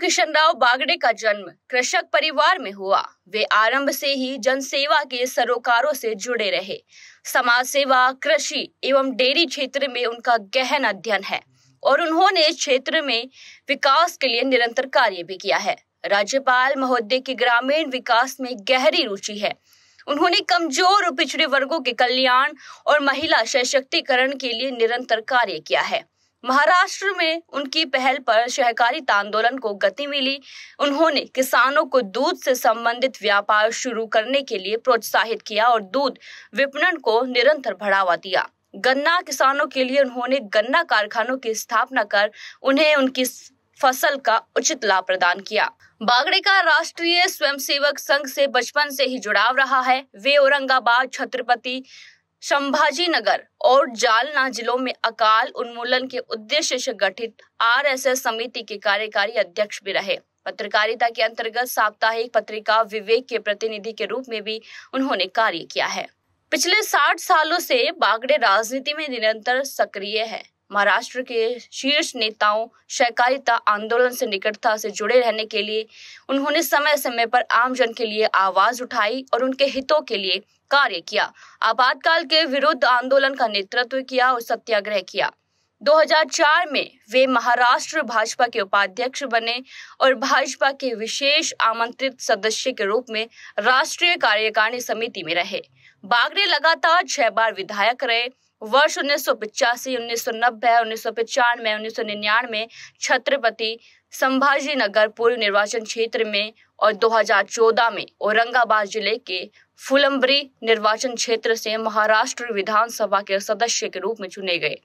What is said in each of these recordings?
किशन राव बागड़े का जन्म कृषक परिवार में हुआ वे आरंभ से ही जनसेवा के सरोकारों से जुड़े रहे समाज सेवा कृषि एवं डेयरी क्षेत्र में उनका गहन अध्ययन है और उन्होंने इस क्षेत्र में विकास के लिए निरंतर कार्य भी किया है राज्यपाल महोदय की ग्रामीण विकास में गहरी रुचि है उन्होंने कमजोर और पिछड़े वर्गों के कल्याण और महिला सशक्तिकरण के लिए निरंतर कार्य किया है महाराष्ट्र में उनकी पहल पर सहकारी आंदोलन को गति मिली उन्होंने किसानों को दूध से संबंधित व्यापार शुरू करने के लिए प्रोत्साहित किया और दूध विपणन को निरंतर बढ़ावा दिया गन्ना किसानों के लिए उन्होंने गन्ना कारखानों की स्थापना कर उन्हें उनकी फसल का उचित लाभ प्रदान किया बागड़े का राष्ट्रीय स्वयंसेवक संघ से बचपन से ही जुड़ाव रहा है वे औरंगाबाद छत्रपति संभाजी नगर और जालना जिलों में अकाल उन्मूलन के उद्देश्य से गठित एस समिति के कार्यकारी अध्यक्ष भी रहे पत्रकारिता के अंतर्गत साप्ताहिक पत्रिका विवेक के प्रतिनिधि के रूप में भी उन्होंने कार्य किया है पिछले 60 सालों से बागड़े राजनीति में निरंतर सक्रिय है महाराष्ट्र के शीर्ष नेताओं सहकारिता आंदोलन से निकटता से जुड़े रहने के लिए उन्होंने समय समय पर आमजन के लिए आवाज उठाई और उनके हितों के लिए कार्य किया आपातकाल के विरुद्ध आंदोलन का नेतृत्व किया और सत्याग्रह किया 2004 में वे महाराष्ट्र भाजपा के उपाध्यक्ष बने और भाजपा के विशेष आमंत्रित सदस्य के रूप में राष्ट्रीय कार्यकारिणी समिति में रहे बागरे लगातार छह बार विधायक रहे वर्ष उन्नीस सौ पिचासी उन्नीस सौ नब्बे उन्नीस सौ पचानवे उन्नीस सौ निन्यानवे छत्रपति संभाजी नगर पूर्व निर्वाचन क्षेत्र में और 2014 में औरंगाबाद जिले के फुलंबरी निर्वाचन क्षेत्र से महाराष्ट्र विधानसभा के सदस्य के रूप में चुने गए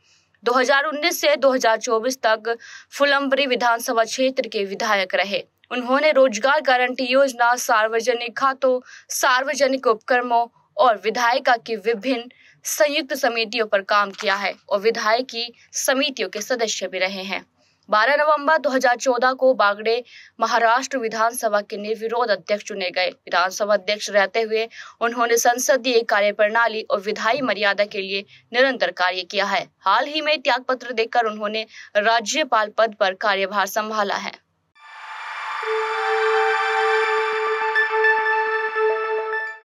2019 से 2024 तक फुलंबरी विधानसभा क्षेत्र के विधायक रहे उन्होंने रोजगार गारंटी योजना सार्वजनिक खातों सार्वजनिक उपक्रमों और विधायिका की विभिन्न संयुक्त समितियों पर काम किया है और विधायक की समितियों के सदस्य भी रहे हैं 12 नवंबर 2014 को बागड़े महाराष्ट्र विधानसभा के निर्विरोध अध्यक्ष चुने गए विधानसभा अध्यक्ष रहते हुए उन्होंने संसदीय कार्य प्रणाली और विधायी मर्यादा के लिए निरंतर कार्य किया है हाल ही में त्याग पत्र देकर उन्होंने राज्यपाल पद पर कार्यभार संभाला है